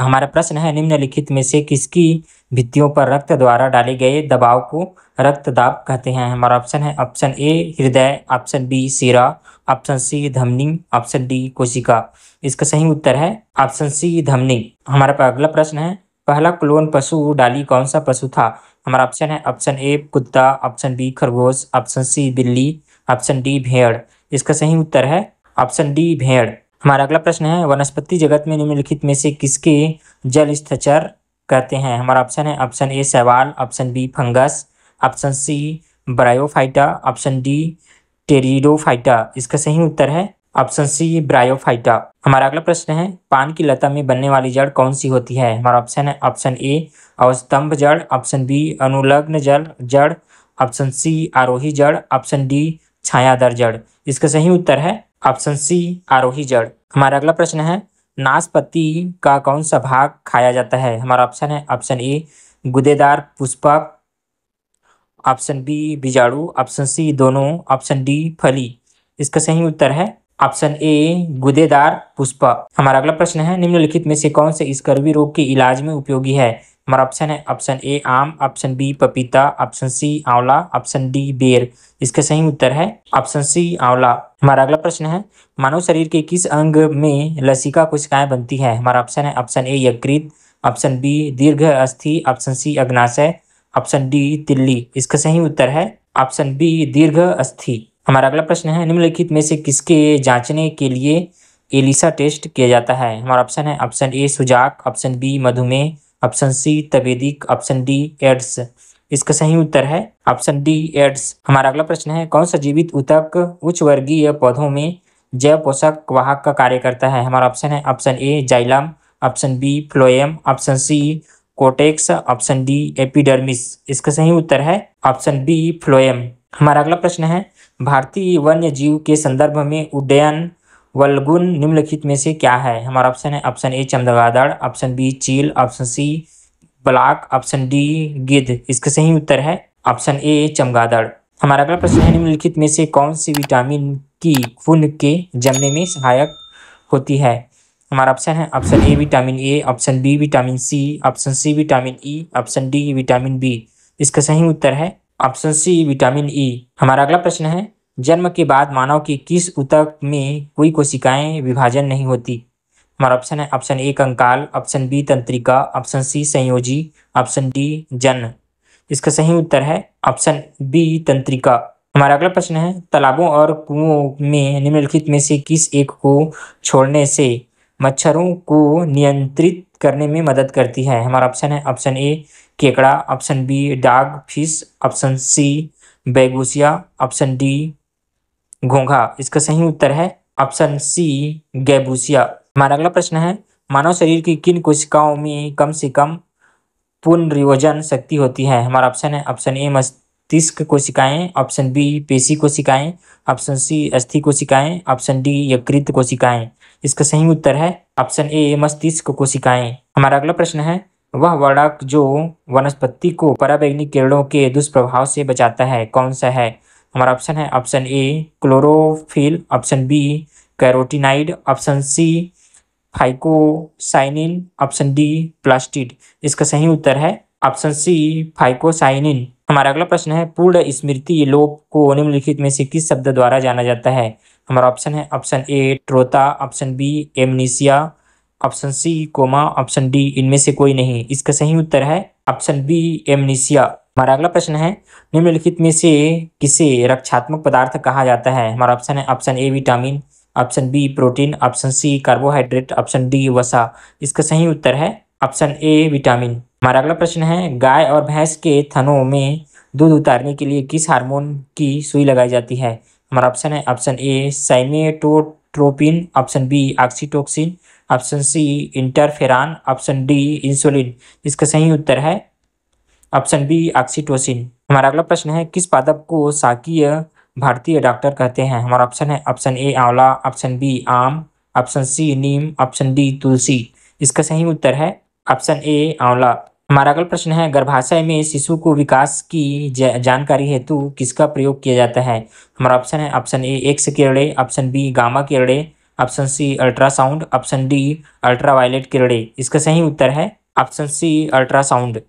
हमारा प्रश्न है निम्नलिखित में से किसकी भित्तियों पर रक्त द्वारा डाले गए दबाव को रक्त दाब कहते हैं हमारा ऑप्शन है ऑप्शन ए हृदय ऑप्शन बी सिरा ऑप्शन सी धमनी ऑप्शन डी कोशिका इसका सही उत्तर है ऑप्शन सी धमनी हमारा अगला प्रश्न है पहला क्लोन पशु डाली कौन सा पशु था हमारा ऑप्शन है ऑप्शन ए कुत्ता ऑप्शन बी खरगोश ऑप्शन सी बिल्ली ऑप्शन डी भेड़ इसका सही उत्तर है ऑप्शन डी भेड़ हमारा अगला प्रश्न है वनस्पति जगत में निम्नलिखित में से किसके जल स्थचर कहते हैं हमारा ऑप्शन है ऑप्शन ए सवाल option B fungus option C bryophyta option D pteridophyta इसका सही उत्तर है ऑप्शन सी ब्रायोफाइटा हमारा अगला प्रश्न है पान की लता में बनने वाली जड़ कौन सी होती है हमारा ऑप्शन है ऑप्शन ए अवस्तंभ जड़ ऑप्शन बी अनुलग्न जल जड़ ऑप्शन सी आरोही जड़ ऑप्शन डी छायादार जड़ इसका सही उत्तर है ऑप्शन सी आरोही जड़ हमारा अगला प्रश्न है नाशपति का कौन सा भाग खाया जाता है हमारा ऑप्शन है ऑप्शन ए गुदेदार पुष्पक ऑप्शन बी बीजाणु ऑप्शन सी दोनों ऑप्शन डी फली इसका सही उत्तर है ऑप्शन ए गुदेदार पुष्पक हमारा अगला प्रश्न है निम्नलिखित में से कौन से स्कर्वी रोग के इलाज में उपयोगी है हमारा ऑप्शन है ऑप्शन ए आम ऑप्शन बी पपीता ऑप्शन सी आंवला ऑप्शन डी बेर इसका सही उत्तर है ऑप्शन सी आंवला हमारा अगला प्रश्न है मानव शरीर के किस अंग में लसिका कोशिकाएं बनती है हमारा ऑप्शन है ऑप्शन ए यकृत ऑप्शन बी दीर्घ अस्थि ऑप्शन सी अग्नाशय ऑप्शन डी तिल्ली इसका सही उत्तर है ऑप्शन बी दीर्घ अस्थि हमारा अगला प्रश्न है निम्नलिखित में से किसके जांचने के लिए एलिसा टेस्ट किया जाता है हमारा ऑप्शन है ऑप्शन ए सुजाक ऑप्शन बी मधुमेह ऑप्शन सी तवेदिक ऑप्शन डी एड्स इसका सही उत्तर है ऑप्शन डी एड्स हमारा अगला प्रश्न है कौन सा जीवित उतक उच्च वर्गीय पौधों में जैव पोषक वाहक का कार्य करता है हमारा ऑप्शन है option A xylem option B phloem option C cortex option D epidermis इसका सही उत्तर है ऑप्शन बी फ्लोएम हमारा अगला प्रश्न है भारतीय वन्य जीव के संदर्भ में उड्डयन वलगुन निम्नलिखित में से क्या है हमारा ऑप्शन है ऑप्शन ए चमदगादड़ ऑप्शन बी चील ऑप्शन सी ब्लाक ऑप्शन डी गिद्ध इसका सही उत्तर है ऑप्शन ए चमगादड़ हमारा अगला प्रश्न है निम्नलिखित में से कौन सी विटामिन की खून के जमने में सहायक होती है हमारा ऑप्शन है option A vitamin A option B vitamin C option C vitamin E option D vitamin B इसका सही उत्तर है ऑप्शन सी विटामिन ई हमारा अगला प्रश्न है जन्म के बाद मानव की किस उतक में कोई कोशिकाएं विभाजन नहीं होती हमारा ऑप्शन है ऑप्शन ए कंकाल ऑप्शन बी तंत्रिका ऑप्शन सी संयोजी ऑप्शन डी जन इसका सही उत्तर है ऑप्शन बी तंत्रिका हमारा अगला प्रश्न है तालाबों और कुओं में निम्नलिखित में से किस एक को छोड़ने से मच्छरों को नियंत्रित करने में मदद करती है हमारा ऑप्शन है ऑप्शन ए केकड़ा option B dog fish option C बेगूसिया ऑप्शन डी घोंघा इसका सही उत्तर है ऑप्शन सी गैबूसिया हमारा अगला प्रश्न है मानव शरीर की किन कोशिकाओं में कम से कम पुनर्योजन शक्ति होती है हमारा ऑप्शन है ऑप्शन ए मस्तिष्क कोशिकाएं ऑप्शन बी पेशी कोशिकाएं ऑप्शन सी अस्थि कोशिकाएं ऑप्शन डी यकृत कोशिकाएं इसका सही उत्तर है ऑप्शन ए मस्तिष्क कोशिकाएं हमारा अगला प्रश्न है वह वर्णक जो वनस्पति को पराबैंगनी किरणों के दुष्प्रभाव से बचाता है कौन सा है हमारा ऑप्शन है option A chlorophyll option B carotenoid option C phycocyanin option D plastid इसका सही उत्तर है ऑप्शन सी फाइकोसाइनिन हमारा अगला प्रश्न है पूर्ण स्मृति लोप को निम्नलिखित में से किस शब्द द्वारा जाना जाता है हमारा ऑप्शन है ऑप्शन ए ट्रोता option B amnesia option C coma option D इनमें से कोई नहीं इसका सही उत्तर है ऑप्शन बी एमनीसिया हमारा अगला प्रश्न है निम्नलिखित में से किसे रक्षात्मक पदार्थ कहा जाता है हमारा ऑप्शन है option A vitamin option B protein option C carbohydrate option D वसा इसका सही उत्तर है ऑप्शन ए विटामिन हमारा अगला प्रश्न है गाय और भैंस के थनों में दूध उतारने के लिए किस हार्मोन की सुई लगाई जाती है हमारा ऑप्शन है option A somatotropin option B oxytocin option C interferon option D insulin इसका सही उत्तर है ऑप्शन बी ऑक्सीटोसिन हमारा अगला प्रश्न है किस पादप को शाकीय भारतीय डॉक्टर कहते हैं हमारा ऑप्शन है ऑप्शन ए आंवला ऑप्शन बी आम ऑप्शन सी नीम ऑप्शन डी तुलसी इसका सही उत्तर है ऑप्शन ए आंवला हमारा अगला प्रश्न है गर्भाशय में शिशु को विकास की जानकारी हेतु किसका प्रयोग किया जाता है हमारा ऑप्शन है ऑप्शन ए एक्स किरणे ऑप्शन बी गामा किरणे option C ultrasound option D ultraviolet किरणे इसका सही उत्तर है ऑप्शन सी अल्ट्रासाउंड